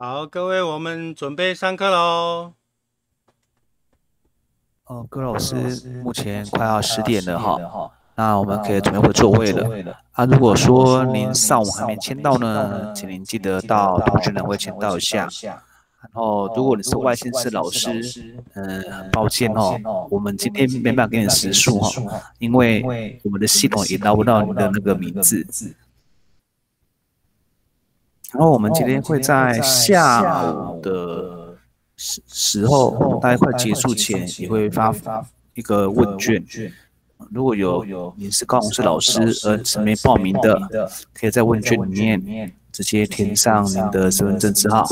好，各位，我们准备上课喽。哦，葛老师，目前快要十点了哈，那我们可以准备回座位了。啊，如果说您上午还没签到呢，请您记得到通学两位签到一下。然后，如果你是外线是老师，嗯，很抱歉哦，我们今天没办法给你时数哈，因为我们的系统也拿不到你的那个名字。然后我们今天会在下午的时时候，大概快结束前，也会发一个问卷。如果有您是高洪志老师而没报名的，可以在问卷里面直接填上您的身份证字号。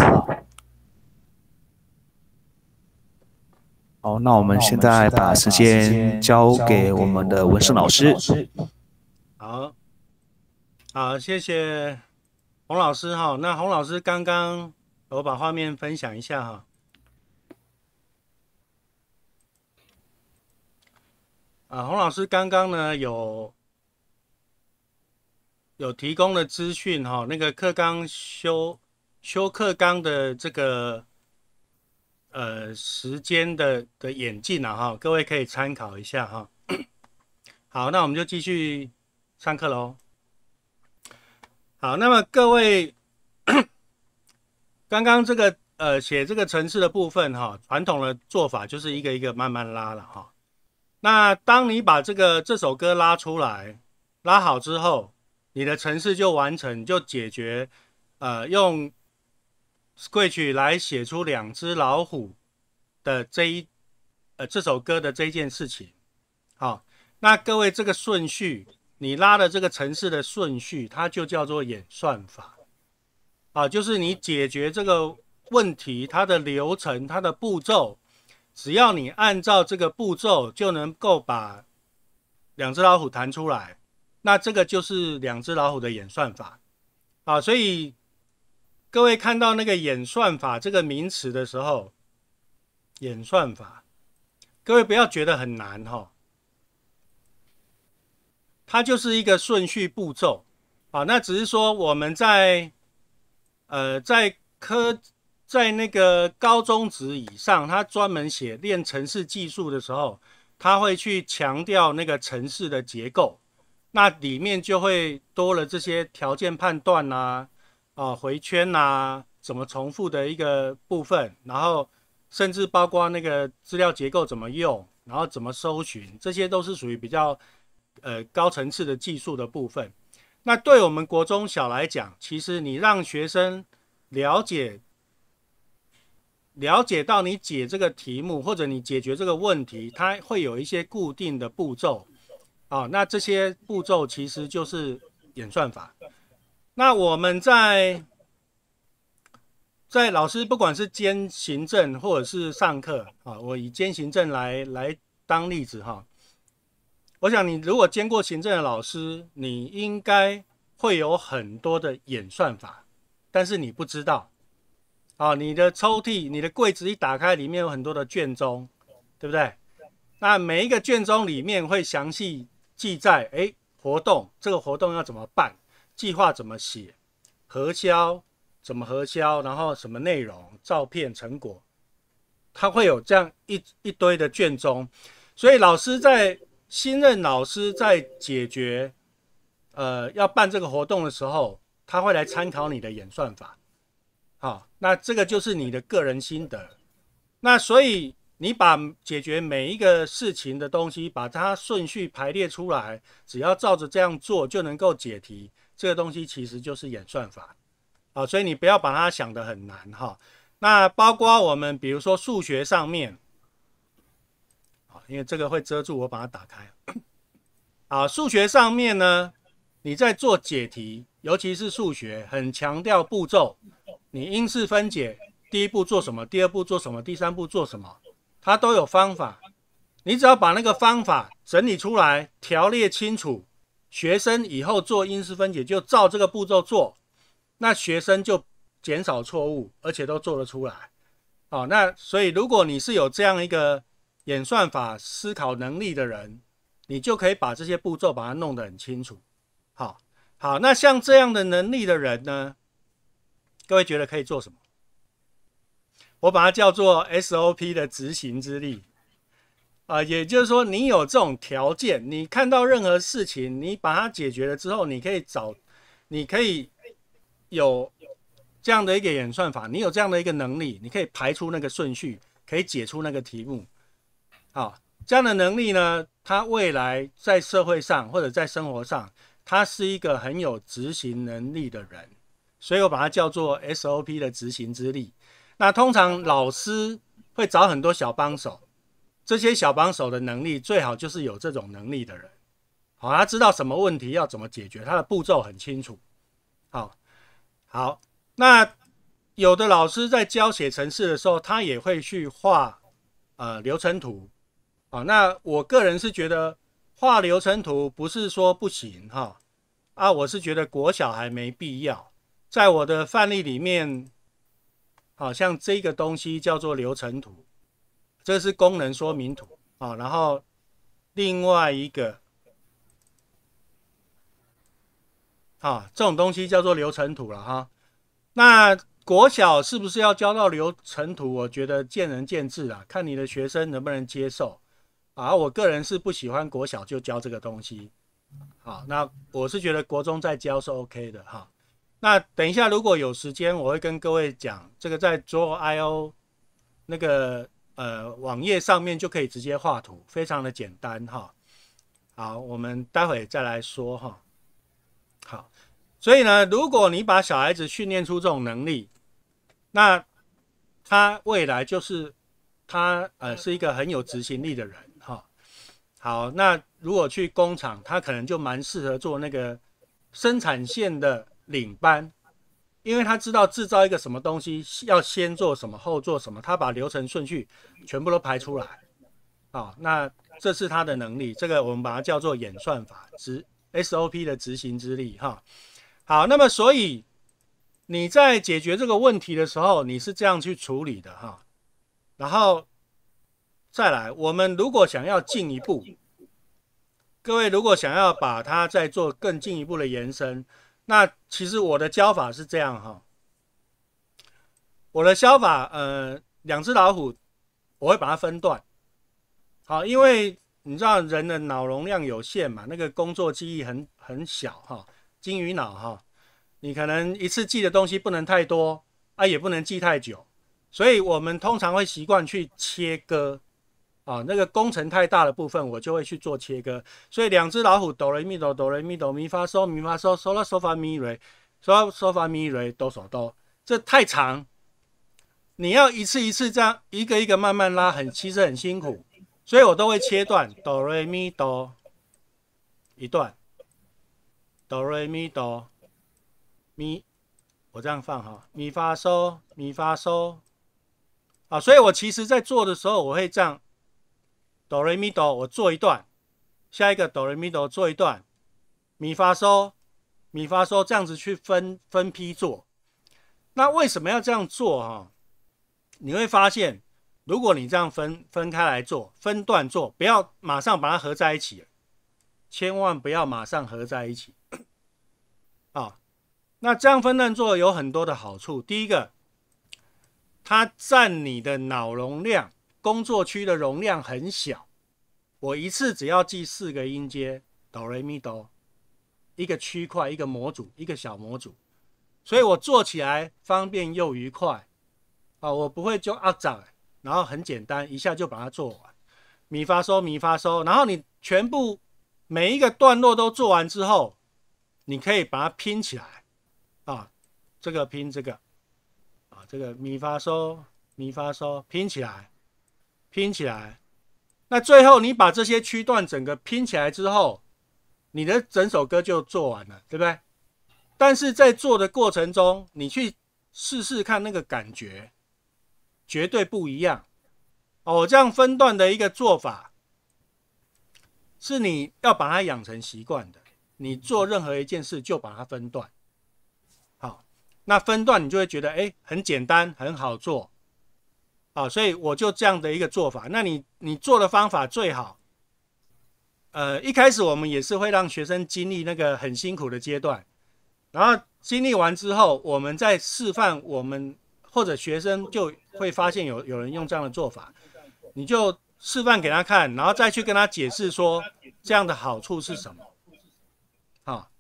好，那我们现在把时间交给我们的文胜老师。好，好，谢谢。洪老师哈，那洪老师刚刚我把画面分享一下哈。啊，洪老师刚刚呢有有提供的资讯哈，那个课纲修修课纲的这个呃时间的的演进了哈，各位可以参考一下哈。好，那我们就继续上课喽。好，那么各位，刚刚这个呃写这个城市的部分哈，传统的做法就是一个一个慢慢拉了哈。那当你把这个这首歌拉出来，拉好之后，你的城市就完成，就解决呃用 Scratch 来写出两只老虎的这一呃这首歌的这件事情。好，那各位这个顺序。你拉的这个城市的顺序，它就叫做演算法，啊，就是你解决这个问题，它的流程、它的步骤，只要你按照这个步骤就能够把两只老虎弹出来，那这个就是两只老虎的演算法，啊，所以各位看到那个演算法这个名词的时候，演算法，各位不要觉得很难哈。它就是一个顺序步骤，好，那只是说我们在，呃，在科在那个高中职以上，他专门写练城市技术的时候，他会去强调那个城市的结构，那里面就会多了这些条件判断呐，啊，回圈呐，怎么重复的一个部分，然后甚至包括那个资料结构怎么用，然后怎么搜寻，这些都是属于比较。呃，高层次的技术的部分，那对我们国中小来讲，其实你让学生了解，了解到你解这个题目或者你解决这个问题，它会有一些固定的步骤，啊，那这些步骤其实就是演算法。那我们在在老师不管是兼行政或者是上课，啊，我以兼行政来来当例子哈。我想，你如果兼过行政的老师，你应该会有很多的演算法，但是你不知道，啊，你的抽屉、你的柜子一打开，里面有很多的卷宗，对不对？那每一个卷宗里面会详细记载，哎，活动这个活动要怎么办？计划怎么写？核销怎么核销？然后什么内容？照片成果？它会有这样一一堆的卷宗，所以老师在。新任老师在解决，呃，要办这个活动的时候，他会来参考你的演算法，好，那这个就是你的个人心得。那所以你把解决每一个事情的东西，把它顺序排列出来，只要照着这样做就能够解题。这个东西其实就是演算法，啊，所以你不要把它想得很难哈。那包括我们比如说数学上面。因为这个会遮住，我把它打开啊。数学上面呢，你在做解题，尤其是数学，很强调步骤。你因式分解，第一步做什么？第二步做什么？第三步做什么？它都有方法。你只要把那个方法整理出来，条列清楚，学生以后做因式分解就照这个步骤做，那学生就减少错误，而且都做得出来。哦，那所以如果你是有这样一个。演算法思考能力的人，你就可以把这些步骤把它弄得很清楚。好好，那像这样的能力的人呢？各位觉得可以做什么？我把它叫做 SOP 的执行之力啊，也就是说，你有这种条件，你看到任何事情，你把它解决了之后，你可以找，你可以有这样的一个演算法，你有这样的一个能力，你可以排出那个顺序，可以解出那个题目。好，这样的能力呢，他未来在社会上或者在生活上，他是一个很有执行能力的人，所以我把它叫做 SOP 的执行之力。那通常老师会找很多小帮手，这些小帮手的能力最好就是有这种能力的人。好，他知道什么问题要怎么解决，他的步骤很清楚。好，好，那有的老师在教写程式的时候，他也会去画呃流程图。啊，那我个人是觉得画流程图不是说不行哈，啊，我是觉得国小还没必要。在我的范例里面，好像这个东西叫做流程图，这是功能说明图啊。然后另外一个，啊，这种东西叫做流程图了哈。那国小是不是要教到流程图？我觉得见仁见智啊，看你的学生能不能接受。啊，我个人是不喜欢国小就教这个东西。好，那我是觉得国中再教是 OK 的哈。那等一下如果有时间，我会跟各位讲这个在做 IO 那个呃网页上面就可以直接画图，非常的简单哈。好，我们待会再来说哈。好，所以呢，如果你把小孩子训练出这种能力，那他未来就是他呃是一个很有执行力的人。好，那如果去工厂，他可能就蛮适合做那个生产线的领班，因为他知道制造一个什么东西要先做什么后做什么，他把流程顺序全部都排出来。好，那这是他的能力，这个我们把它叫做演算法执 SOP 的执行之力哈。好，那么所以你在解决这个问题的时候，你是这样去处理的哈，然后。再来，我们如果想要进一步，各位如果想要把它再做更进一步的延伸，那其实我的教法是这样哈。我的教法，呃，两只老虎我会把它分段，好，因为你知道人的脑容量有限嘛，那个工作记忆很很小哈，金鱼脑哈，你可能一次记的东西不能太多啊，也不能记太久，所以我们通常会习惯去切割。啊，那个工程太大的部分，我就会去做切割。所以两只老虎哆来咪哆哆来咪哆咪发嗦咪发嗦嗦啦嗦发咪瑞嗦啦嗦发咪瑞哆嗦哆，这太长，你要一次一次这样一个一个慢慢拉，很其实很辛苦，所以我都会切断哆来咪哆一段，哆来咪哆咪，我这样放哈咪发嗦咪发嗦啊，所以我其实在做的时候，我会这样。哆瑞咪哆，我做一段，下一个哆瑞咪哆做一段咪发嗦，咪发嗦，这样子去分分批做，那为什么要这样做哈？你会发现，如果你这样分分开来做，分段做，不要马上把它合在一起，千万不要马上合在一起，啊，那这样分段做有很多的好处，第一个，它占你的脑容量。工作区的容量很小，我一次只要记四个音阶哆来咪哆，一个区块，一个模组，一个小模组，所以我做起来方便又愉快，啊，我不会就阿杂，然后很简单，一下就把它做完咪发嗦咪发嗦，然后你全部每一个段落都做完之后，你可以把它拼起来，啊，这个拼这个，啊，这个咪发嗦咪发嗦，拼起来。拼起来，那最后你把这些区段整个拼起来之后，你的整首歌就做完了，对不对？但是在做的过程中，你去试试看那个感觉，绝对不一样哦。这样分段的一个做法，是你要把它养成习惯的。你做任何一件事就把它分段，好，那分段你就会觉得哎，很简单，很好做。啊，所以我就这样的一个做法。那你你做的方法最好。呃，一开始我们也是会让学生经历那个很辛苦的阶段，然后经历完之后，我们再示范，我们或者学生就会发现有有人用这样的做法，你就示范给他看，然后再去跟他解释说这样的好处是什么。好，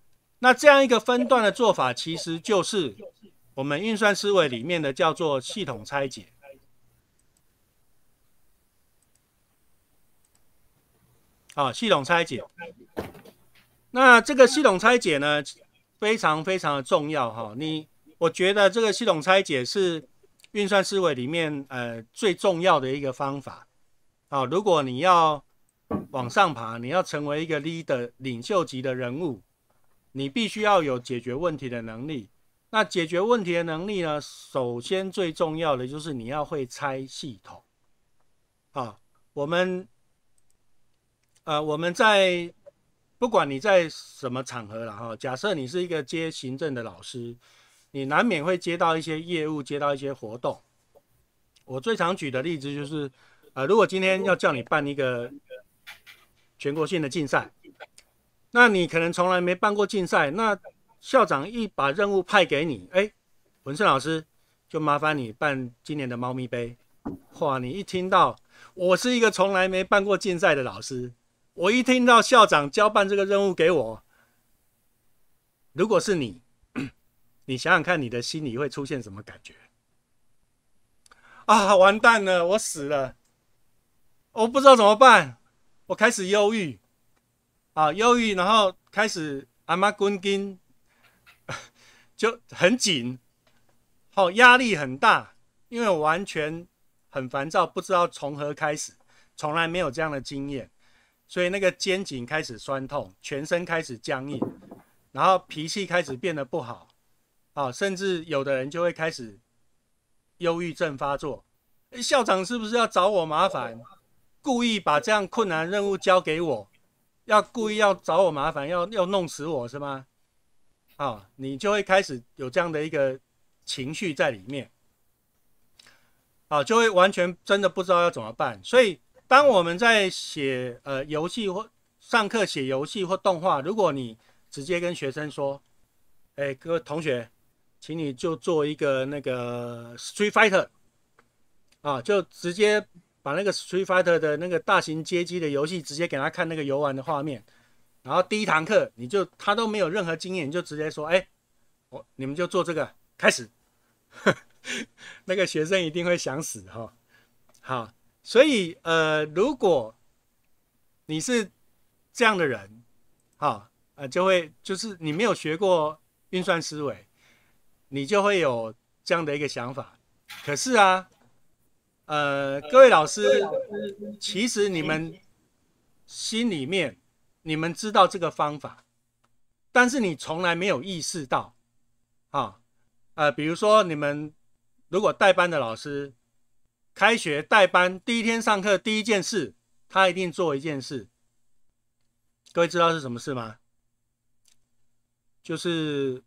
那这样一个分段的做法，其实就是我们运算思维里面的叫做系统拆解。啊，系统拆解。那这个系统拆解呢，非常非常的重要哈。你，我觉得这个系统拆解是运算思维里面呃最重要的一个方法。啊，如果你要往上爬，你要成为一个 leader 领袖级的人物，你必须要有解决问题的能力。那解决问题的能力呢，首先最重要的就是你要会拆系统。啊，我们。呃，我们在不管你在什么场合了哈，假设你是一个接行政的老师，你难免会接到一些业务，接到一些活动。我最常举的例子就是，呃，如果今天要叫你办一个全国性的竞赛，那你可能从来没办过竞赛。那校长一把任务派给你，哎，文胜老师，就麻烦你办今年的猫咪杯。哇，你一听到，我是一个从来没办过竞赛的老师。我一听到校长交办这个任务给我，如果是你，你想想看，你的心里会出现什么感觉？啊，完蛋了，我死了，我不知道怎么办，我开始忧郁，啊，忧郁，然后开始阿妈昆丁就很紧，好压力很大，因为我完全很烦躁，不知道从何开始，从来没有这样的经验。所以那个肩颈开始酸痛，全身开始僵硬，然后脾气开始变得不好，啊，甚至有的人就会开始忧郁症发作。校长是不是要找我麻烦？故意把这样困难任务交给我，要故意要找我麻烦，要要弄死我是吗？啊，你就会开始有这样的一个情绪在里面，啊，就会完全真的不知道要怎么办，所以。当我们在写呃游戏或上课写游戏或动画，如果你直接跟学生说：“哎，各位同学，请你就做一个那个 Street Fighter 啊，就直接把那个 Street Fighter 的那个大型街机的游戏直接给他看那个游玩的画面，然后第一堂课你就他都没有任何经验，你就直接说：‘哎，我你们就做这个开始。’那个学生一定会想死哈，好。”所以，呃，如果你是这样的人，哈，呃，就会就是你没有学过运算思维，你就会有这样的一个想法。可是啊，呃，各位老师，其实你们心里面，你们知道这个方法，但是你从来没有意识到，哈，呃，比如说你们如果代班的老师。开学代班第一天上课第一件事，他一定做一件事。各位知道是什么事吗？就是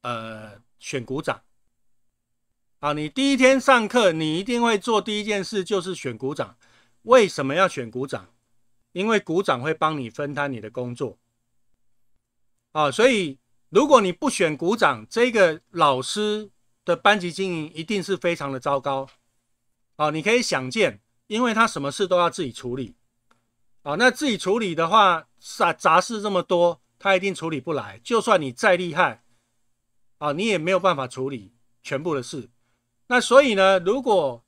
呃选鼓掌。啊，你第一天上课，你一定会做第一件事就是选鼓掌。为什么要选鼓掌？因为鼓掌会帮你分摊你的工作。啊，所以如果你不选鼓掌，这个老师。的班级经营一定是非常的糟糕哦，你可以想见，因为他什么事都要自己处理哦，那自己处理的话，杂杂事这么多，他一定处理不来。就算你再厉害啊，你也没有办法处理全部的事。那所以呢，如果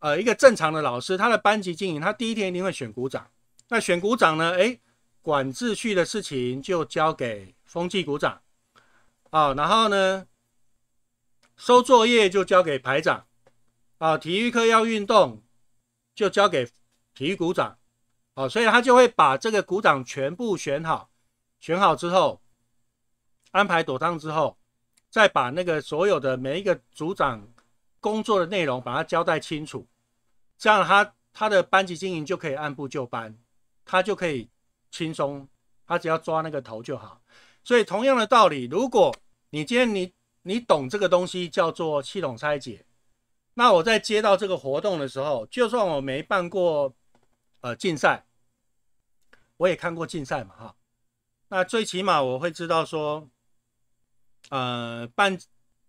呃一个正常的老师，他的班级经营，他第一天一定会选股长。那选股长呢？哎，管秩序的事情就交给风纪股长啊。然后呢？收作业就交给排长，啊，体育课要运动就交给体育股长，啊，所以他就会把这个股长全部选好，选好之后安排妥当之后，再把那个所有的每一个组长工作的内容把它交代清楚，这样他他的班级经营就可以按部就班，他就可以轻松，他只要抓那个头就好。所以同样的道理，如果你今天你你懂这个东西叫做系统拆解。那我在接到这个活动的时候，就算我没办过呃竞赛，我也看过竞赛嘛哈。那最起码我会知道说，呃，办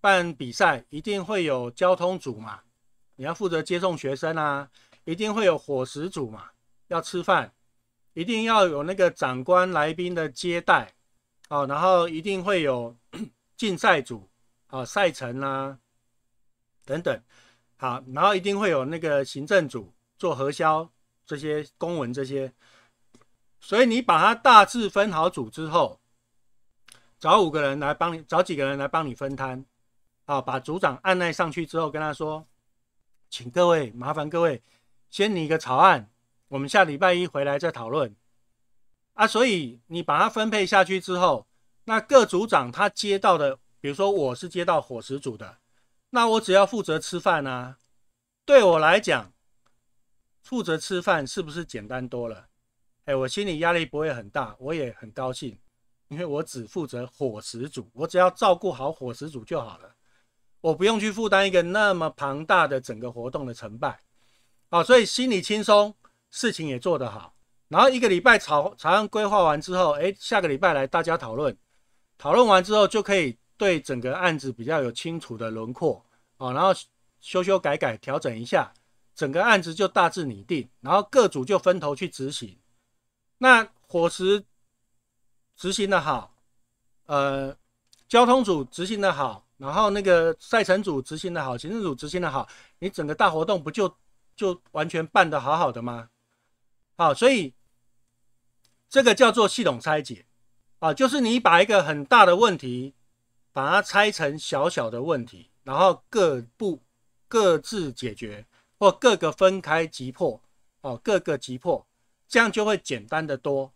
办比赛一定会有交通组嘛，你要负责接送学生啊，一定会有伙食组嘛，要吃饭，一定要有那个长官来宾的接待啊，然后一定会有 竞赛组。啊，赛程啊，等等，好，然后一定会有那个行政组做核销这些公文这些，所以你把它大致分好组之后，找五个人来帮你，找几个人来帮你分摊，啊，把组长按耐上去之后，跟他说，请各位麻烦各位先拟一个草案，我们下礼拜一回来再讨论，啊，所以你把它分配下去之后，那各组长他接到的。比如说我是接到伙食组的，那我只要负责吃饭啊。对我来讲，负责吃饭是不是简单多了？哎，我心里压力不会很大，我也很高兴，因为我只负责伙食组，我只要照顾好伙食组就好了，我不用去负担一个那么庞大的整个活动的成败。啊，所以心里轻松，事情也做得好。然后一个礼拜草草案规划完之后，哎，下个礼拜来大家讨论，讨论完之后就可以。对整个案子比较有清楚的轮廓哦，然后修修改改调整一下，整个案子就大致拟定，然后各组就分头去执行。那伙食执行的好，呃，交通组执行的好，然后那个赛程组执行的好，行政组执行的好，你整个大活动不就就完全办得好好的吗？好，所以这个叫做系统拆解啊，就是你把一个很大的问题。把它拆成小小的问题，然后各部各自解决，或各个分开击破，哦，各个击破，这样就会简单的多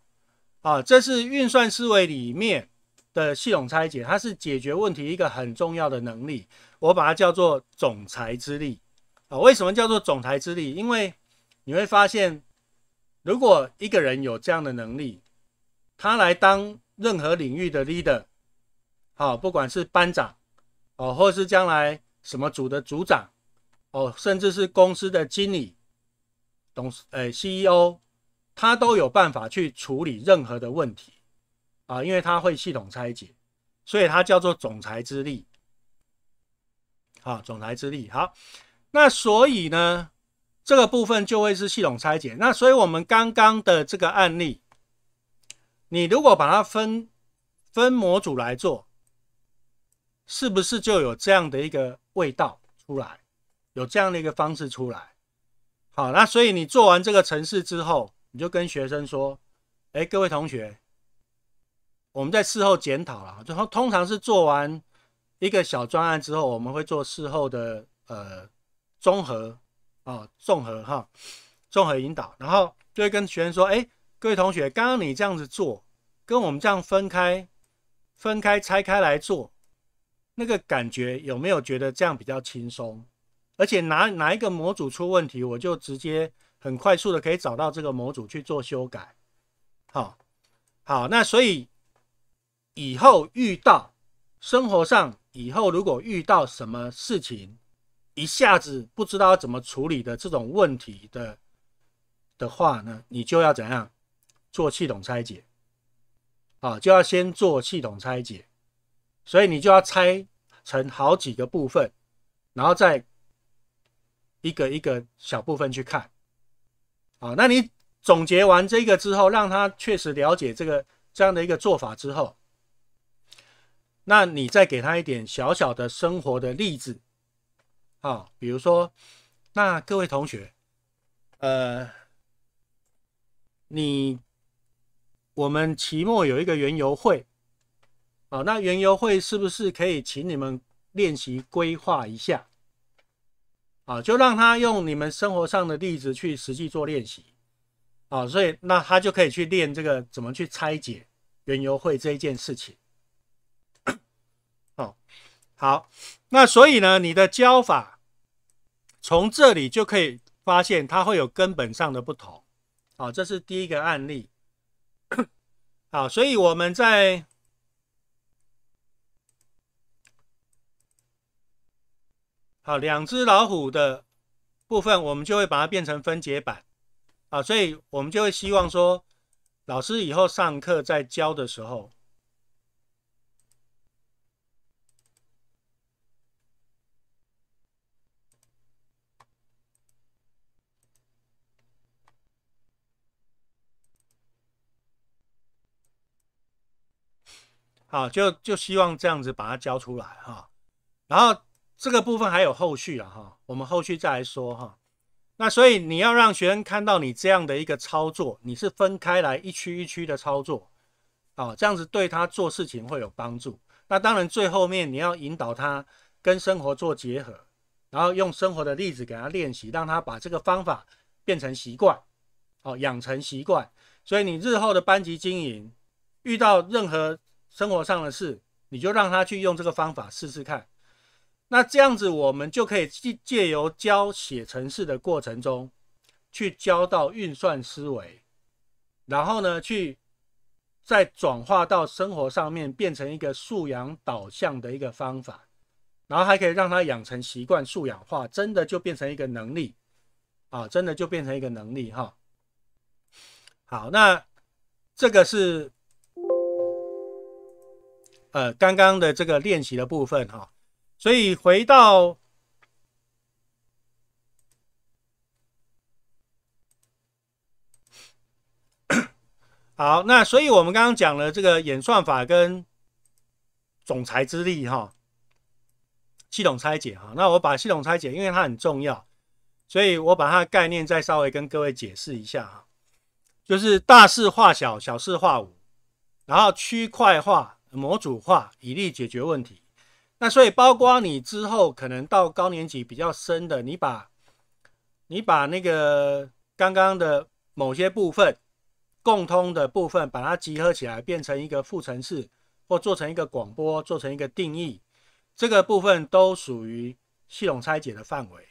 啊。这是运算思维里面的系统拆解，它是解决问题一个很重要的能力，我把它叫做总裁之力啊。为什么叫做总裁之力？因为你会发现，如果一个人有这样的能力，他来当任何领域的 leader。啊，不管是班长，哦，或是将来什么组的组长，哦，甚至是公司的经理、董事、哎 CEO，他都有办法去处理任何的问题，啊，因为他会系统拆解，所以他叫做总裁之力。好，总裁之力。好，那所以呢，这个部分就会是系统拆解。那所以我们刚刚的这个案例，你如果把它分分模组来做。是不是就有这样的一个味道出来？有这样的一个方式出来？好，那所以你做完这个程式之后，你就跟学生说：“哎，各位同学，我们在事后检讨了。最后，通常是做完一个小专案之后，我们会做事后的呃综合啊，综合哈，综合引导，然后就会跟学生说：‘哎，各位同学，刚刚你这样子做，跟我们这样分开、分开拆开来做。’那个感觉有没有觉得这样比较轻松？而且哪哪一个模组出问题，我就直接很快速的可以找到这个模组去做修改。好，好，那所以以后遇到生活上以后如果遇到什么事情，一下子不知道怎么处理的这种问题的的话呢，你就要怎样做系统拆解？啊，就要先做系统拆解。所以你就要拆成好几个部分，然后再一个一个小部分去看，啊，那你总结完这个之后，让他确实了解这个这样的一个做法之后，那你再给他一点小小的生活的例子，啊，比如说，那各位同学，呃，你我们期末有一个圆游会。哦，那原游会是不是可以请你们练习规划一下？啊，就让他用你们生活上的例子去实际做练习，啊，所以那他就可以去练这个怎么去拆解原游会这一件事情。哦，好，那所以呢，你的教法从这里就可以发现它会有根本上的不同。好，这是第一个案例。好，所以我们在。好，两只老虎的部分，我们就会把它变成分解版啊，所以我们就会希望说，老师以后上课在教的时候，好，就就希望这样子把它教出来哈，然后。这个部分还有后续啊，哈，我们后续再来说哈。那所以你要让学生看到你这样的一个操作，你是分开来一区一区的操作，啊，这样子对他做事情会有帮助。那当然最后面你要引导他跟生活做结合，然后用生活的例子给他练习，让他把这个方法变成习惯，哦，养成习惯。所以你日后的班级经营，遇到任何生活上的事，你就让他去用这个方法试试看。那这样子，我们就可以借由教写程式的过程中，去教到运算思维，然后呢，去再转化到生活上面，变成一个素养导向的一个方法，然后还可以让它养成习惯，素养化，真的就变成一个能力啊，真的就变成一个能力哈。好，那这个是呃刚刚的这个练习的部分哈。所以回到 好，那所以我们刚刚讲了这个演算法跟总裁之力哈，系统拆解哈。那我把系统拆解，因为它很重要，所以我把它的概念再稍微跟各位解释一下哈，就是大事化小，小事化无，然后区块化、模组化，以力解决问题。那所以，包括你之后可能到高年级比较深的，你把，你把那个刚刚的某些部分，共通的部分，把它集合起来变成一个副程式，或做成一个广播，做成一个定义，这个部分都属于系统拆解的范围。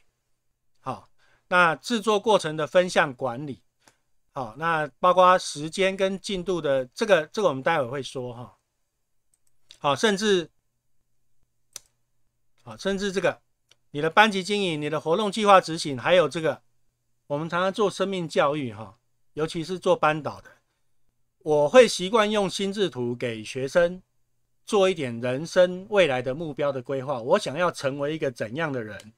好，那制作过程的分项管理，好，那包括时间跟进度的这个，这个我们待会会说哈。好，甚至。啊，甚至这个，你的班级经营、你的活动计划执行，还有这个，我们常常做生命教育哈，尤其是做班导的，我会习惯用心智图给学生做一点人生未来的目标的规划。我想要成为一个怎样的人，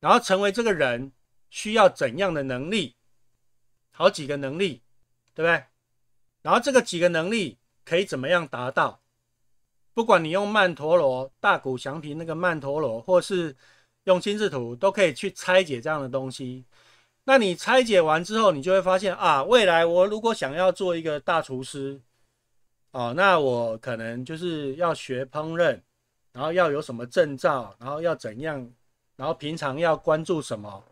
然后成为这个人需要怎样的能力，好几个能力，对不对？然后这个几个能力可以怎么样达到？不管你用曼陀罗、大鼓、祥平那个曼陀罗，或是用心字图，都可以去拆解这样的东西。那你拆解完之后，你就会发现啊，未来我如果想要做一个大厨师，哦，那我可能就是要学烹饪，然后要有什么证照，然后要怎样，然后平常要关注什么。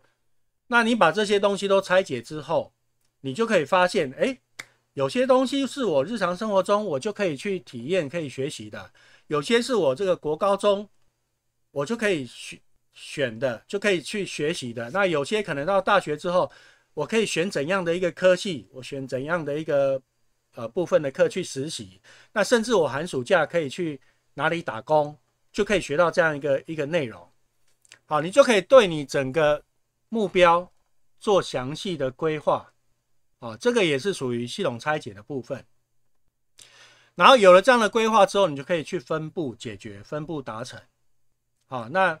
那你把这些东西都拆解之后，你就可以发现，哎。有些东西是我日常生活中我就可以去体验、可以学习的；有些是我这个国高中我就可以选选的，就可以去学习的。那有些可能到大学之后，我可以选怎样的一个科系，我选怎样的一个呃部分的课去实习。那甚至我寒暑假可以去哪里打工，就可以学到这样一个一个内容。好，你就可以对你整个目标做详细的规划。哦，这个也是属于系统拆解的部分。然后有了这样的规划之后，你就可以去分布解决、分布达成。好，那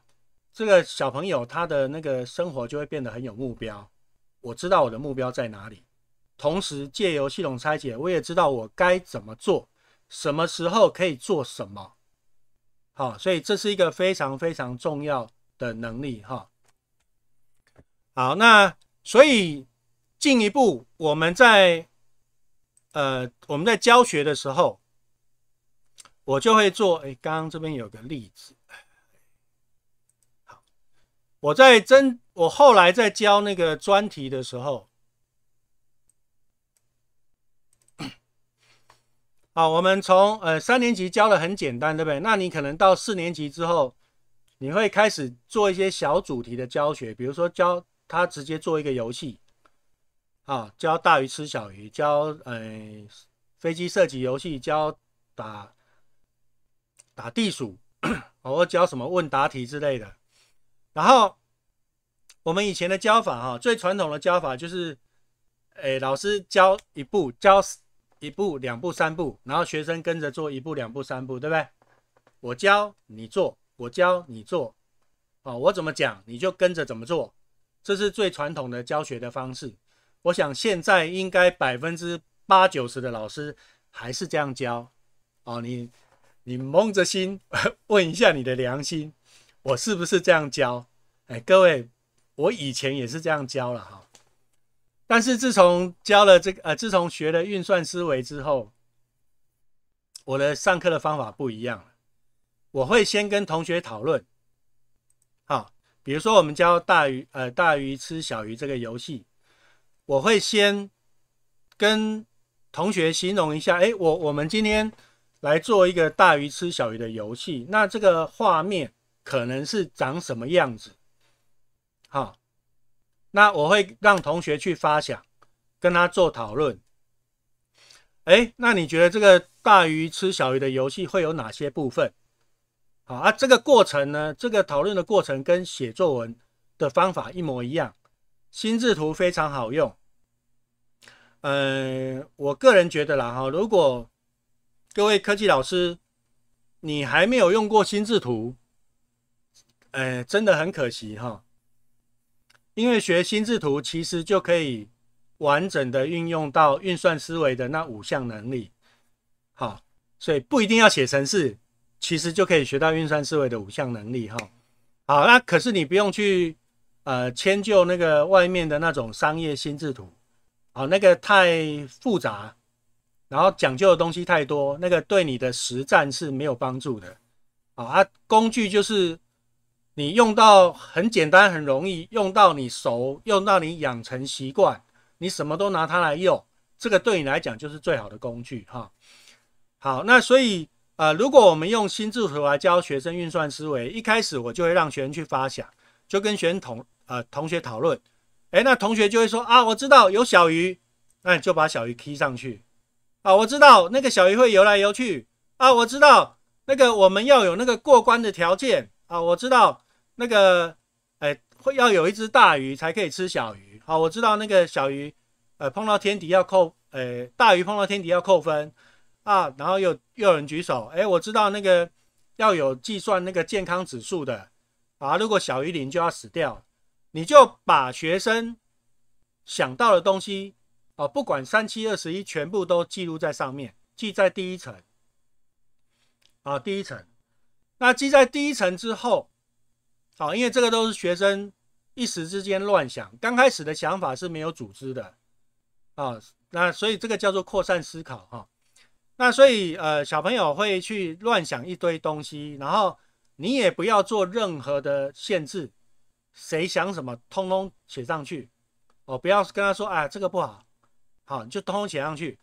这个小朋友他的那个生活就会变得很有目标。我知道我的目标在哪里，同时借由系统拆解，我也知道我该怎么做，什么时候可以做什么。好，所以这是一个非常非常重要的能力哈。好，那所以。进一步，我们在呃，我们在教学的时候，我就会做。哎，刚刚这边有个例子。好，我在真，我后来在教那个专题的时候，好，我们从呃三年级教的很简单，对不对？那你可能到四年级之后，你会开始做一些小主题的教学，比如说教他直接做一个游戏。啊，教大鱼吃小鱼，教呃飞机射击游戏，教打打地鼠，哦，教什么问答题之类的。然后我们以前的教法哈，最传统的教法就是，哎，老师教一步，教一步、两步、三步，然后学生跟着做一步、两步、三步，对不对？我教你做，我教你做，哦，我怎么讲你就跟着怎么做，这是最传统的教学的方式。我想现在应该百分之八九十的老师还是这样教，哦，你你蒙着心 问一下你的良心，我是不是这样教？哎，各位，我以前也是这样教了哈，但是自从教了这个呃，自从学了运算思维之后，我的上课的方法不一样了。我会先跟同学讨论，好，比如说我们教大鱼呃大鱼吃小鱼这个游戏。我会先跟同学形容一下，哎，我我们今天来做一个大鱼吃小鱼的游戏，那这个画面可能是长什么样子？好，那我会让同学去发想，跟他做讨论。哎，那你觉得这个大鱼吃小鱼的游戏会有哪些部分？好啊，这个过程呢，这个讨论的过程跟写作文的方法一模一样。心智图非常好用，嗯，我个人觉得啦哈，如果各位科技老师，你还没有用过心智图，哎，真的很可惜哈，因为学心智图其实就可以完整的运用到运算思维的那五项能力，好，所以不一定要写程式，其实就可以学到运算思维的五项能力哈，好，那可是你不用去。呃，迁就那个外面的那种商业心智图，啊，那个太复杂，然后讲究的东西太多，那个对你的实战是没有帮助的，啊，啊，工具就是你用到很简单很容易，用到你熟，用到你养成习惯，你什么都拿它来用，这个对你来讲就是最好的工具哈。好，那所以呃，如果我们用心智图来教学生运算思维，一开始我就会让学生去发想，就跟学生同。呃，同学讨论，哎，那同学就会说啊，我知道有小鱼，那你就把小鱼踢上去，啊，我知道那个小鱼会游来游去，啊，我知道那个我们要有那个过关的条件，啊，我知道那个，哎，会要有一只大鱼才可以吃小鱼，好，我知道那个小鱼，呃，碰到天敌要扣，呃，大鱼碰到天敌要扣分，啊，然后又又有人举手，哎，我知道那个要有计算那个健康指数的，啊，如果小于零就要死掉。你就把学生想到的东西啊，不管三七二十一，全部都记录在上面，记在第一层啊，第一层。那记在第一层之后，好，因为这个都是学生一时之间乱想，刚开始的想法是没有组织的啊，那所以这个叫做扩散思考哈。那所以呃，小朋友会去乱想一堆东西，然后你也不要做任何的限制。谁想什么，通通写上去哦，不要跟他说啊，这个不好，好，你就通通写上去。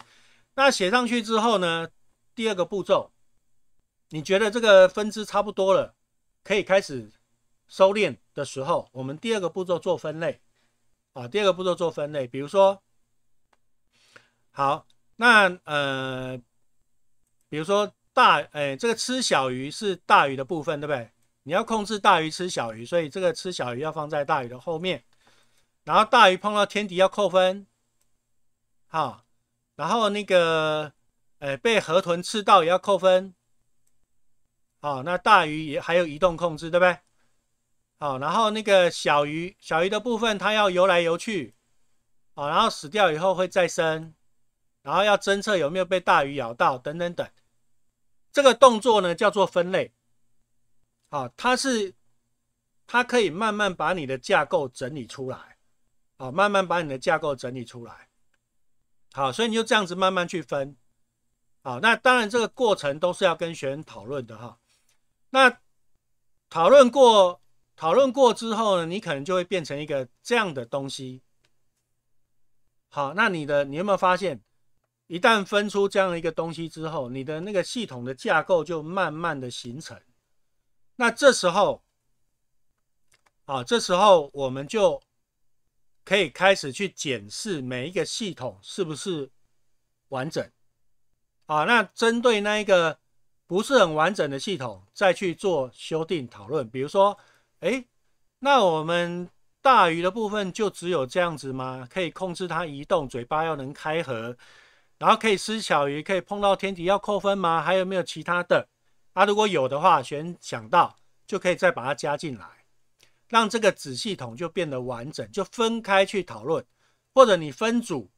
那写上去之后呢，第二个步骤，你觉得这个分支差不多了，可以开始收敛的时候，我们第二个步骤做分类啊，第二个步骤做分类。比如说，好，那呃，比如说大，哎，这个吃小鱼是大鱼的部分，对不对？你要控制大鱼吃小鱼，所以这个吃小鱼要放在大鱼的后面，然后大鱼碰到天敌要扣分，好，然后那个，哎，被河豚吃到也要扣分，好，那大鱼也还有移动控制，对不对？好，然后那个小鱼，小鱼的部分它要游来游去，好，然后死掉以后会再生，然后要侦测有没有被大鱼咬到等等等，这个动作呢叫做分类。啊，它是，它可以慢慢把你的架构整理出来，啊，慢慢把你的架构整理出来，好，所以你就这样子慢慢去分，好，那当然这个过程都是要跟学员讨论的哈，那讨论过，讨论过之后呢，你可能就会变成一个这样的东西，好，那你的你有没有发现，一旦分出这样的一个东西之后，你的那个系统的架构就慢慢的形成。那这时候，啊，这时候我们就可以开始去检视每一个系统是不是完整，啊，那针对那一个不是很完整的系统，再去做修订讨论。比如说，哎，那我们大鱼的部分就只有这样子吗？可以控制它移动，嘴巴要能开合，然后可以吃小鱼，可以碰到天敌要扣分吗？还有没有其他的？啊，如果有的话，选想到就可以再把它加进来，让这个子系统就变得完整。就分开去讨论，或者你分组，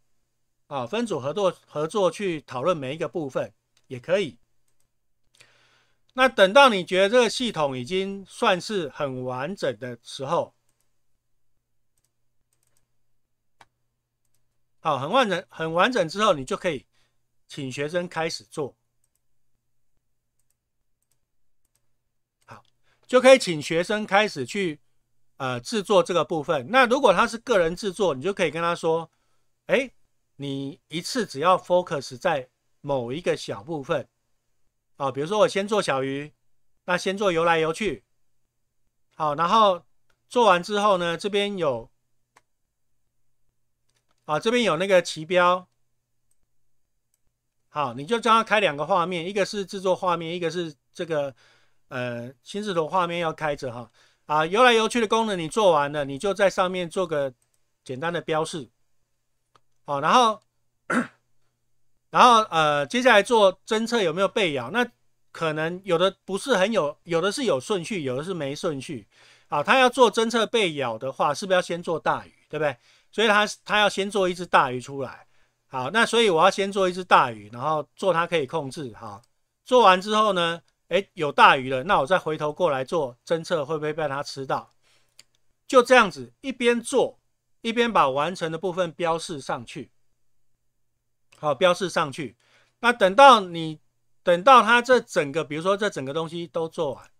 啊，分组合作合作去讨论每一个部分也可以。那等到你觉得这个系统已经算是很完整的时候，好，很完整很完整之后，你就可以请学生开始做。就可以请学生开始去，呃，制作这个部分。那如果他是个人制作，你就可以跟他说：，哎，你一次只要 focus 在某一个小部分，啊，比如说我先做小鱼，那先做游来游去，好，然后做完之后呢，这边有，啊，这边有那个旗标，好，你就叫他开两个画面，一个是制作画面，一个是这个。呃，新字头画面要开着哈，啊，游来游去的功能你做完了，你就在上面做个简单的标示，好，然后，然后呃，接下来做侦测有没有被咬，那可能有的不是很有，有的是有顺序，有的是没顺序，好，他要做侦测被咬的话，是不是要先做大鱼，对不对？所以他他要先做一只大鱼出来，好，那所以我要先做一只大鱼，然后做它可以控制，好，做完之后呢？哎，有大鱼了，那我再回头过来做侦测，会不会被它吃到？就这样子，一边做，一边把完成的部分标示上去。好，标示上去。那等到你等到它这整个，比如说这整个东西都做完，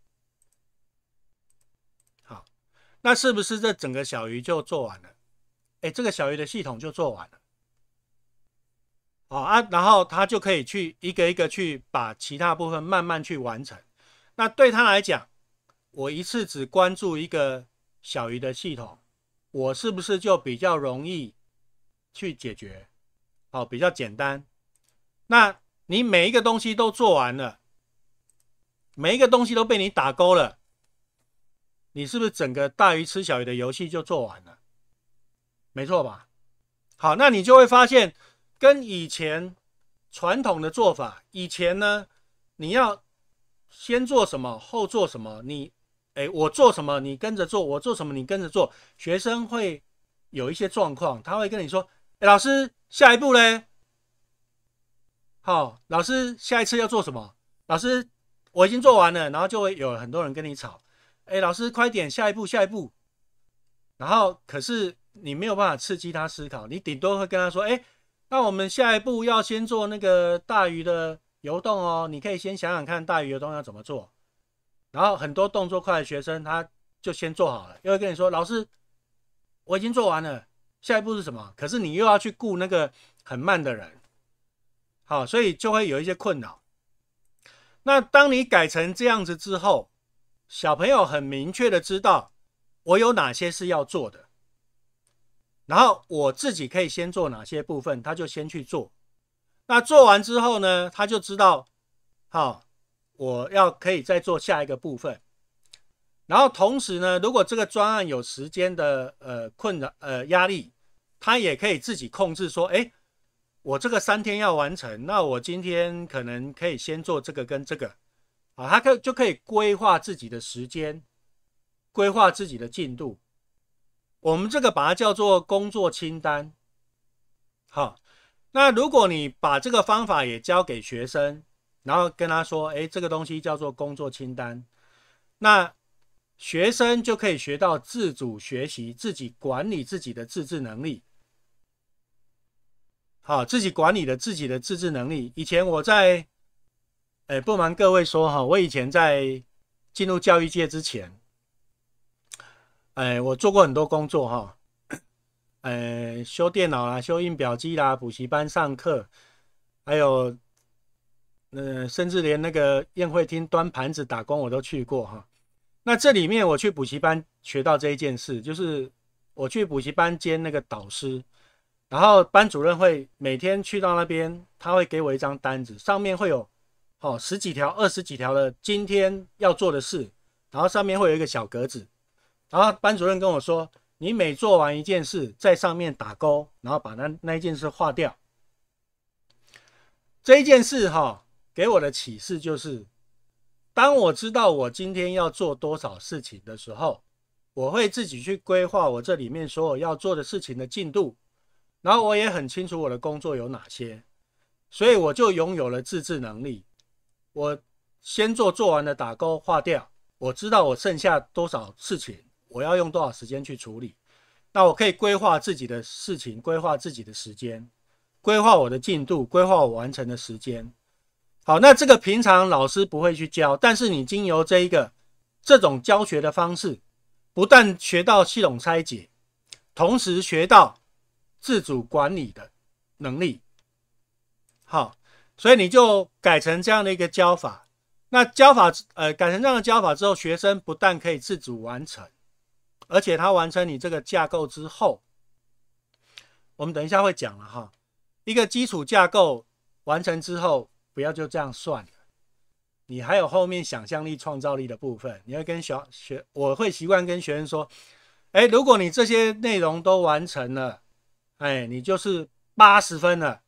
好，那是不是这整个小鱼就做完了？哎，这个小鱼的系统就做完了。好啊，然后他就可以去一个一个去把其他部分慢慢去完成。那对他来讲，我一次只关注一个小鱼的系统，我是不是就比较容易去解决？好，比较简单。那你每一个东西都做完了，每一个东西都被你打勾了，你是不是整个大鱼吃小鱼的游戏就做完了？没错吧？好，那你就会发现。跟以前传统的做法，以前呢，你要先做什么，后做什么？你，哎，我做什么，你跟着做；我做什么，你跟着做。学生会有一些状况，他会跟你说：“哎，老师，下一步嘞？”好，老师，下一次要做什么？老师，我已经做完了，然后就会有很多人跟你吵：“哎，老师，快点，下一步，下一步。”然后可是你没有办法刺激他思考，你顶多会跟他说：“哎。”那我们下一步要先做那个大鱼的游动哦，你可以先想想看大鱼游动要怎么做。然后很多动作快的学生他就先做好了，又会跟你说老师，我已经做完了，下一步是什么？可是你又要去顾那个很慢的人，好，所以就会有一些困扰。那当你改成这样子之后，小朋友很明确的知道我有哪些是要做的。然后我自己可以先做哪些部分，他就先去做。那做完之后呢，他就知道，好，我要可以再做下一个部分。然后同时呢，如果这个专案有时间的呃困扰呃压力，他也可以自己控制说，哎，我这个三天要完成，那我今天可能可以先做这个跟这个啊，他可就可以规划自己的时间，规划自己的进度。我们这个把它叫做工作清单，好，那如果你把这个方法也教给学生，然后跟他说，哎，这个东西叫做工作清单，那学生就可以学到自主学习，自己管理自己的自制能力，好，自己管理的自己的自制能力。以前我在，哎，不瞒各位说哈，我以前在进入教育界之前。哎，我做过很多工作哈，哎，修电脑啦，修印表机啦，补习班上课，还有，嗯，甚至连那个宴会厅端盘子打工我都去过哈。那这里面我去补习班学到这一件事，就是我去补习班兼那个导师，然后班主任会每天去到那边，他会给我一张单子，上面会有好十几条、二十几条的今天要做的事，然后上面会有一个小格子。然后班主任跟我说：“你每做完一件事，在上面打勾，然后把那那一件事划掉。这一件事哈，给我的启示就是，当我知道我今天要做多少事情的时候，我会自己去规划我这里面所有要做的事情的进度。然后我也很清楚我的工作有哪些，所以我就拥有了自制能力。我先做做完的打勾划掉，我知道我剩下多少事情。”我要用多少时间去处理？那我可以规划自己的事情，规划自己的时间，规划我的进度，规划我完成的时间。好，那这个平常老师不会去教，但是你经由这一个这种教学的方式，不但学到系统拆解，同时学到自主管理的能力。好，所以你就改成这样的一个教法。那教法呃改成这样的教法之后，学生不但可以自主完成。而且它完成你这个架构之后，我们等一下会讲了哈。一个基础架构完成之后，不要就这样算，你还有后面想象力、创造力的部分。你会跟小学，我会习惯跟学生说：，哎，如果你这些内容都完成了，哎，你就是八十分了。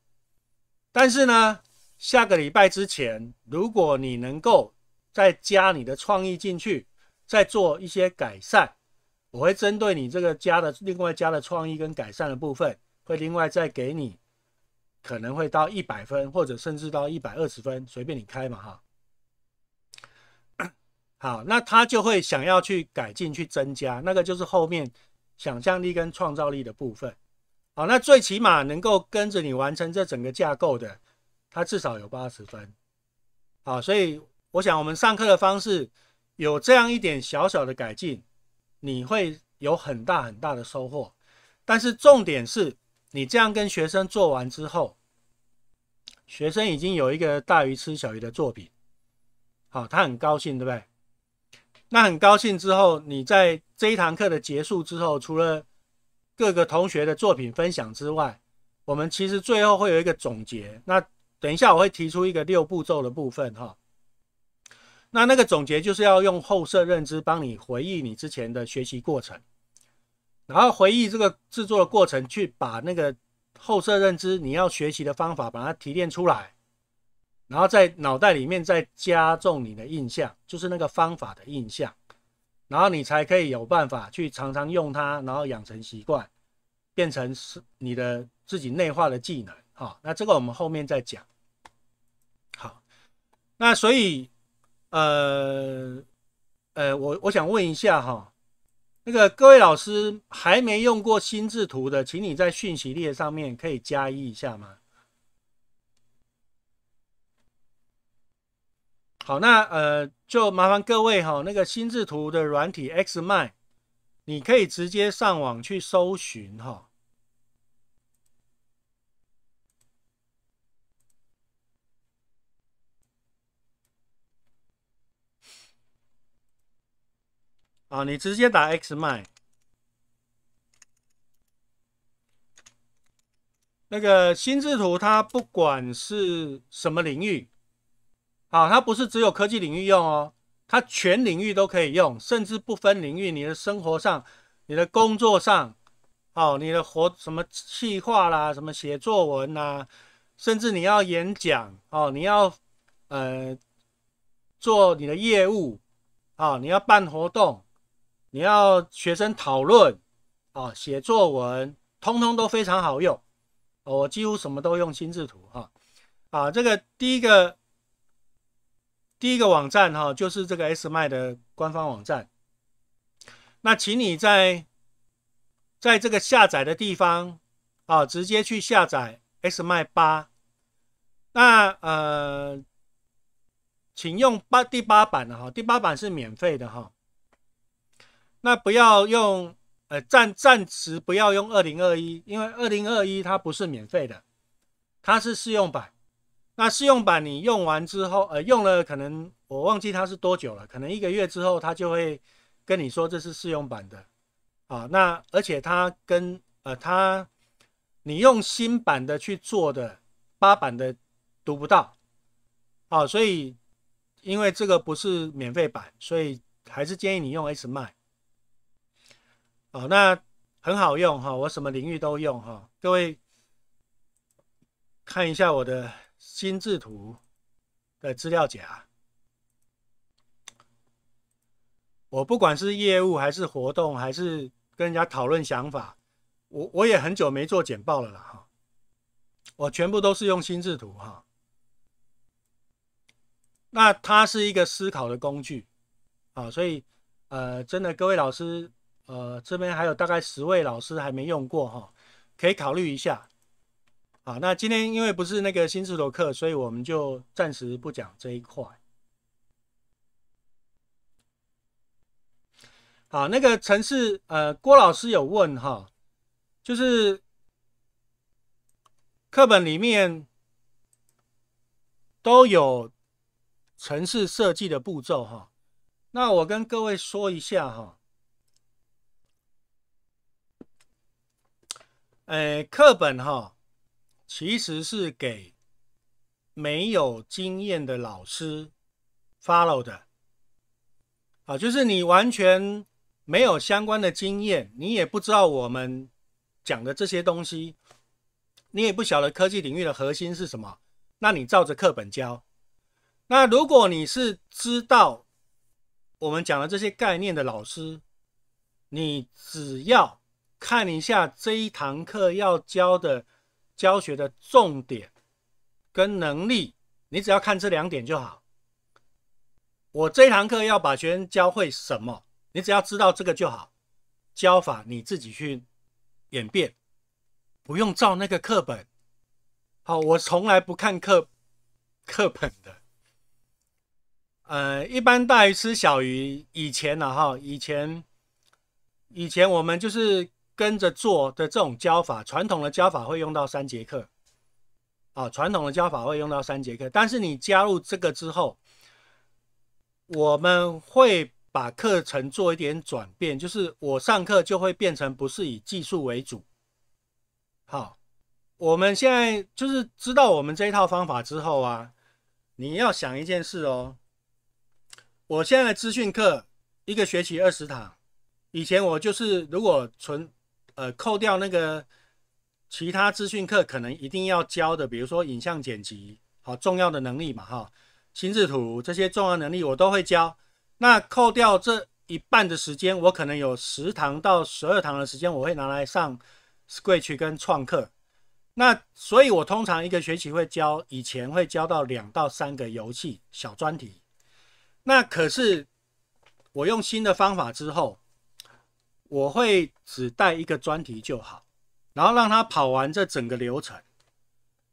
但是呢，下个礼拜之前，如果你能够再加你的创意进去，再做一些改善。我会针对你这个加的另外加的创意跟改善的部分，会另外再给你，可能会到一百分，或者甚至到一百二十分，随便你开嘛哈。好，那他就会想要去改进、去增加，那个就是后面想象力跟创造力的部分。好，那最起码能够跟着你完成这整个架构的，他至少有八十分。好，所以我想我们上课的方式有这样一点小小的改进。你会有很大很大的收获，但是重点是，你这样跟学生做完之后，学生已经有一个大鱼吃小鱼的作品，好，他很高兴，对不对？那很高兴之后，你在这一堂课的结束之后，除了各个同学的作品分享之外，我们其实最后会有一个总结。那等一下我会提出一个六步骤的部分，哈。那那个总结就是要用后设认知帮你回忆你之前的学习过程，然后回忆这个制作的过程，去把那个后设认知你要学习的方法把它提炼出来，然后在脑袋里面再加重你的印象，就是那个方法的印象，然后你才可以有办法去常常用它，然后养成习惯，变成是你的自己内化的技能。好，那这个我们后面再讲。好，那所以。呃，呃，我我想问一下哈，那个各位老师还没用过心智图的，请你在讯息列上面可以加一一下吗？好，那呃，就麻烦各位哈，那个心智图的软体 Xmind，你可以直接上网去搜寻哈。啊，你直接打 X 卖。那个心智图，它不管是什么领域，好，它不是只有科技领域用哦，它全领域都可以用，甚至不分领域，你的生活上、你的工作上，哦，你的活什么计划啦、什么写作文呐，甚至你要演讲，哦，你要呃做你的业务，啊，你要办活动。你要学生讨论啊，写作文，通通都非常好用。我几乎什么都用心智图哈啊。这个第一个第一个网站哈，就是这个 S 麦的官方网站。那请你在在这个下载的地方啊，直接去下载 S 麦八。那呃，请用八第八版的哈，第八版是免费的哈。那不要用，呃暂暂时不要用二零二一，因为二零二一它不是免费的，它是试用版。那试用版你用完之后，呃用了可能我忘记它是多久了，可能一个月之后它就会跟你说这是试用版的啊。那而且它跟呃它，你用新版的去做的八版的读不到，啊，所以因为这个不是免费版，所以还是建议你用 S 麦。哦，那很好用哈，我什么领域都用哈。各位看一下我的心智图的资料夹，我不管是业务还是活动，还是跟人家讨论想法，我我也很久没做简报了啦哈。我全部都是用心智图哈。那它是一个思考的工具啊，所以呃，真的各位老师。呃，这边还有大概十位老师还没用过哈，可以考虑一下。好，那今天因为不是那个新石头课，所以我们就暂时不讲这一块。好，那个城市呃，郭老师有问哈，就是课本里面都有城市设计的步骤哈，那我跟各位说一下哈。诶，课本哈其实是给没有经验的老师 follow 的，好，就是你完全没有相关的经验，你也不知道我们讲的这些东西，你也不晓得科技领域的核心是什么，那你照着课本教。那如果你是知道我们讲的这些概念的老师，你只要。看一下这一堂课要教的教学的重点跟能力，你只要看这两点就好。我这一堂课要把学生教会什么，你只要知道这个就好。教法你自己去演变，不用照那个课本。好，我从来不看课课本的。呃，一般大鱼吃小鱼，以前呢哈，以前以前我们就是。跟着做的这种教法，传统的教法会用到三节课，啊，传统的教法会用到三节课。但是你加入这个之后，我们会把课程做一点转变，就是我上课就会变成不是以技术为主。好，我们现在就是知道我们这一套方法之后啊，你要想一件事哦，我现在的资讯课一个学期二十堂，以前我就是如果纯呃，扣掉那个其他资讯课可能一定要教的，比如说影像剪辑，好重要的能力嘛，哈，心智图这些重要能力我都会教。那扣掉这一半的时间，我可能有十堂到十二堂的时间，我会拿来上 s c r a t c h 跟创课。那所以，我通常一个学期会教，以前会教到两到三个游戏小专题。那可是我用新的方法之后。我会只带一个专题就好，然后让他跑完这整个流程。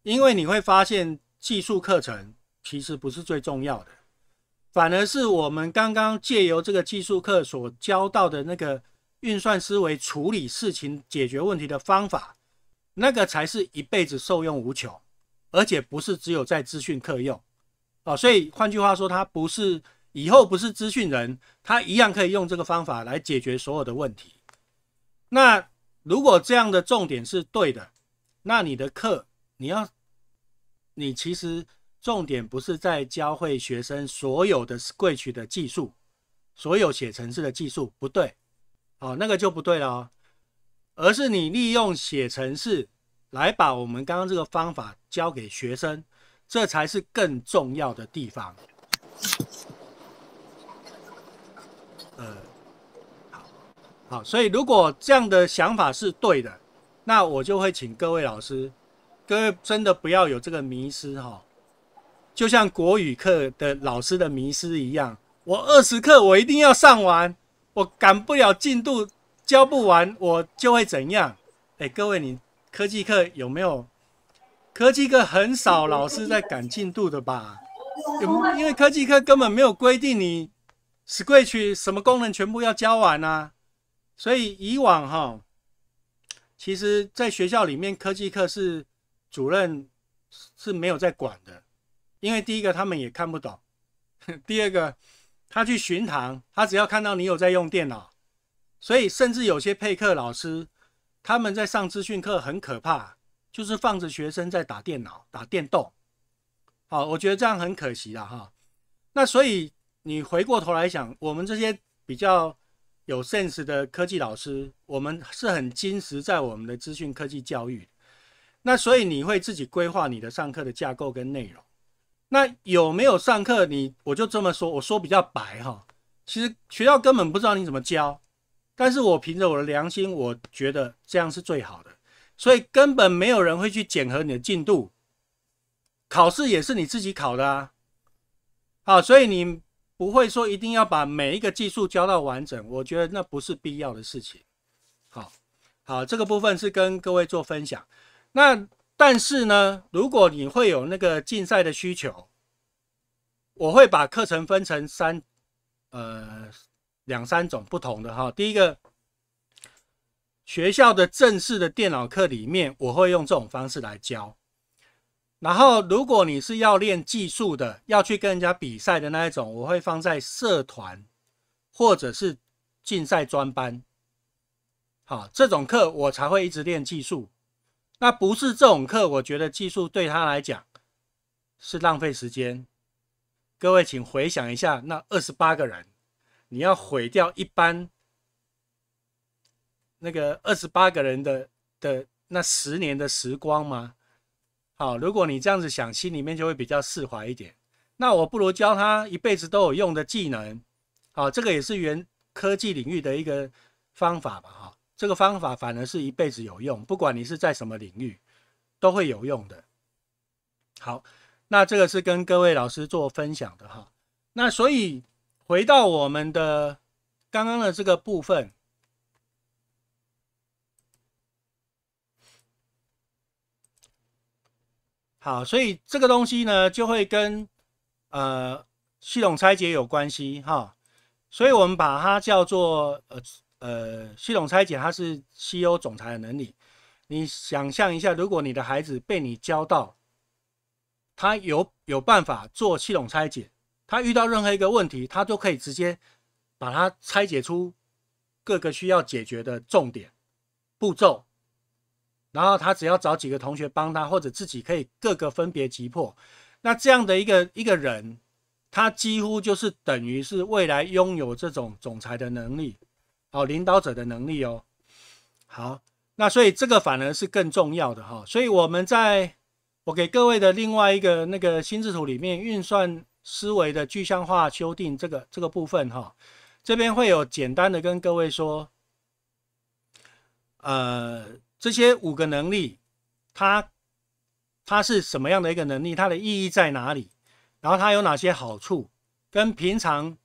因为你会发现，技术课程其实不是最重要的，反而是我们刚刚借由这个技术课所教到的那个运算思维、处理事情、解决问题的方法，那个才是一辈子受用无穷，而且不是只有在资讯课用哦。所以换句话说，它不是。以后不是资讯人，他一样可以用这个方法来解决所有的问题。那如果这样的重点是对的，那你的课你要，你其实重点不是在教会学生所有的 s r a t c h 的技术，所有写程式的技术不对，好，那个就不对了哦。而是你利用写程式来把我们刚刚这个方法教给学生，这才是更重要的地方。呃，好，好，所以如果这样的想法是对的，那我就会请各位老师，各位真的不要有这个迷失哈，就像国语课的老师的迷失一样，我二十课我一定要上完，我赶不了进度教不完，我就会怎样？哎，各位你科技课有没有？科技课很少老师在赶进度的吧？因为科技课根本没有规定你。s q u i t c h 什么功能全部要教完啊？所以以往哈，其实在学校里面科技课是主任是没有在管的，因为第一个他们也看不懂，第二个他去巡堂，他只要看到你有在用电脑，所以甚至有些配课老师他们在上资讯课很可怕，就是放着学生在打电脑、打电动。好，我觉得这样很可惜了哈。那所以。你回过头来想，我们这些比较有 sense 的科技老师，我们是很坚持在我们的资讯科技教育。那所以你会自己规划你的上课的架构跟内容。那有没有上课？你我就这么说，我说比较白哈。其实学校根本不知道你怎么教，但是我凭着我的良心，我觉得这样是最好的。所以根本没有人会去检核你的进度，考试也是你自己考的啊。好，所以你。不会说一定要把每一个技术教到完整，我觉得那不是必要的事情。好，好，这个部分是跟各位做分享。那但是呢，如果你会有那个竞赛的需求，我会把课程分成三，呃，两三种不同的哈。第一个学校的正式的电脑课里面，我会用这种方式来教。然后，如果你是要练技术的，要去跟人家比赛的那一种，我会放在社团或者是竞赛专班。好，这种课我才会一直练技术。那不是这种课，我觉得技术对他来讲是浪费时间。各位，请回想一下，那二十八个人，你要毁掉一班那个二十八个人的的那十年的时光吗？好，如果你这样子想，心里面就会比较释怀一点。那我不如教他一辈子都有用的技能，好，这个也是原科技领域的一个方法吧，哈，这个方法反而是一辈子有用，不管你是在什么领域都会有用的。好，那这个是跟各位老师做分享的，哈，那所以回到我们的刚刚的这个部分。好，所以这个东西呢，就会跟呃系统拆解有关系哈，所以我们把它叫做呃呃系统拆解，它是 CEO 总裁的能力。你想象一下，如果你的孩子被你教到，他有有办法做系统拆解，他遇到任何一个问题，他都可以直接把它拆解出各个需要解决的重点步骤。然后他只要找几个同学帮他，或者自己可以各个分别击破，那这样的一个一个人，他几乎就是等于是未来拥有这种总裁的能力，哦，领导者的能力哦。好，那所以这个反而是更重要的哈。所以我们在我给各位的另外一个那个心智图里面，运算思维的具象化修订这个这个部分哈，这边会有简单的跟各位说，呃。这些五个能力，它它是什么样的一个能力？它的意义在哪里？然后它有哪些好处？跟平常，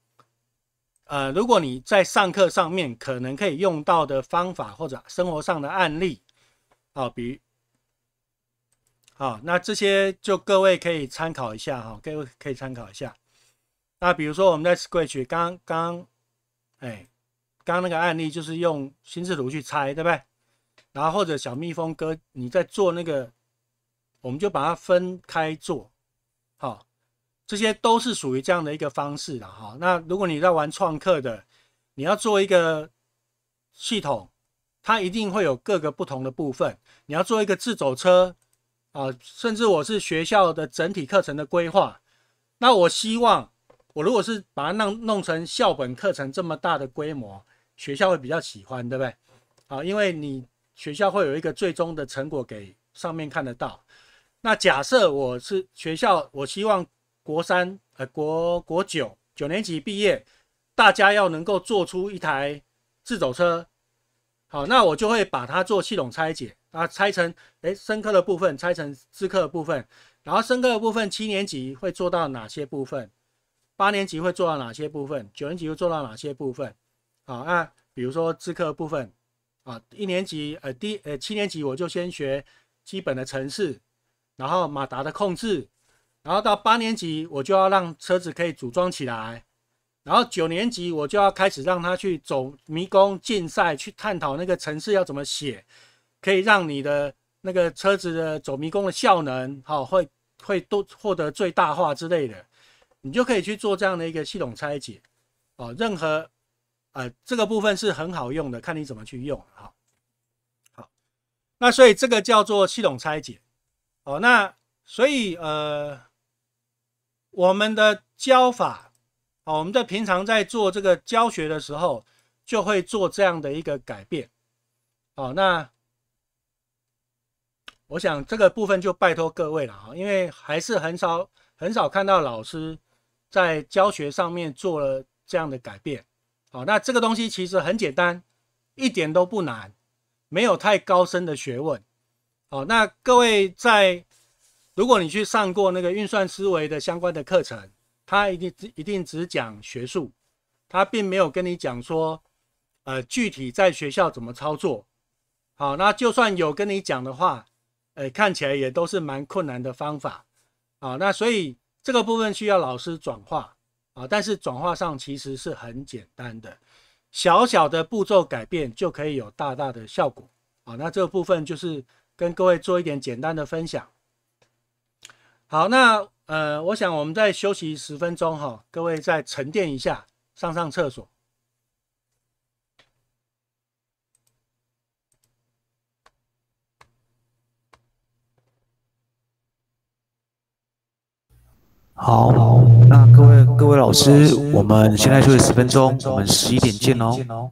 呃，如果你在上课上面可能可以用到的方法，或者生活上的案例，好，比好，那这些就各位可以参考一下哈，各位可以参考一下。那比如说我们在 Scratch 刚刚，哎，刚刚那个案例就是用心智图去猜，对不对？然后或者小蜜蜂哥，你在做那个，我们就把它分开做，好，这些都是属于这样的一个方式的哈。那如果你在玩创客的，你要做一个系统，它一定会有各个不同的部分。你要做一个自走车啊，甚至我是学校的整体课程的规划，那我希望我如果是把它弄弄成校本课程这么大的规模，学校会比较喜欢，对不对？啊，因为你。学校会有一个最终的成果给上面看得到。那假设我是学校，我希望国三呃国国九九年级毕业，大家要能够做出一台自走车。好，那我就会把它做系统拆解，啊，拆成哎，生科的部分，拆成自科的部分，然后生科的部分，七年级会做到哪些部分？八年级会做到哪些部分？九年级又做到哪些部分？好，那比如说自课部分。啊，一年级呃，第呃，七年级我就先学基本的程式，然后马达的控制，然后到八年级我就要让车子可以组装起来，然后九年级我就要开始让他去走迷宫竞赛，去探讨那个程式要怎么写，可以让你的那个车子的走迷宫的效能，好，会会都获得最大化之类的，你就可以去做这样的一个系统拆解，啊，任何。呃，这个部分是很好用的，看你怎么去用。好，好，那所以这个叫做系统拆解。好，那所以呃，我们的教法，哦，我们在平常在做这个教学的时候，就会做这样的一个改变。好，那我想这个部分就拜托各位了哈，因为还是很少很少看到老师在教学上面做了这样的改变。好，那这个东西其实很简单，一点都不难，没有太高深的学问。好，那各位在，如果你去上过那个运算思维的相关的课程，他一定一定只讲学术，他并没有跟你讲说，呃，具体在学校怎么操作。好，那就算有跟你讲的话，呃，看起来也都是蛮困难的方法。好，那所以这个部分需要老师转化。啊，但是转化上其实是很简单的，小小的步骤改变就可以有大大的效果。啊，那这个部分就是跟各位做一点简单的分享。好，那呃，我想我们再休息十分钟哈，各位再沉淀一下，上上厕所。好，那各位各位老师，我们现在休息十分钟，我们十一点见哦。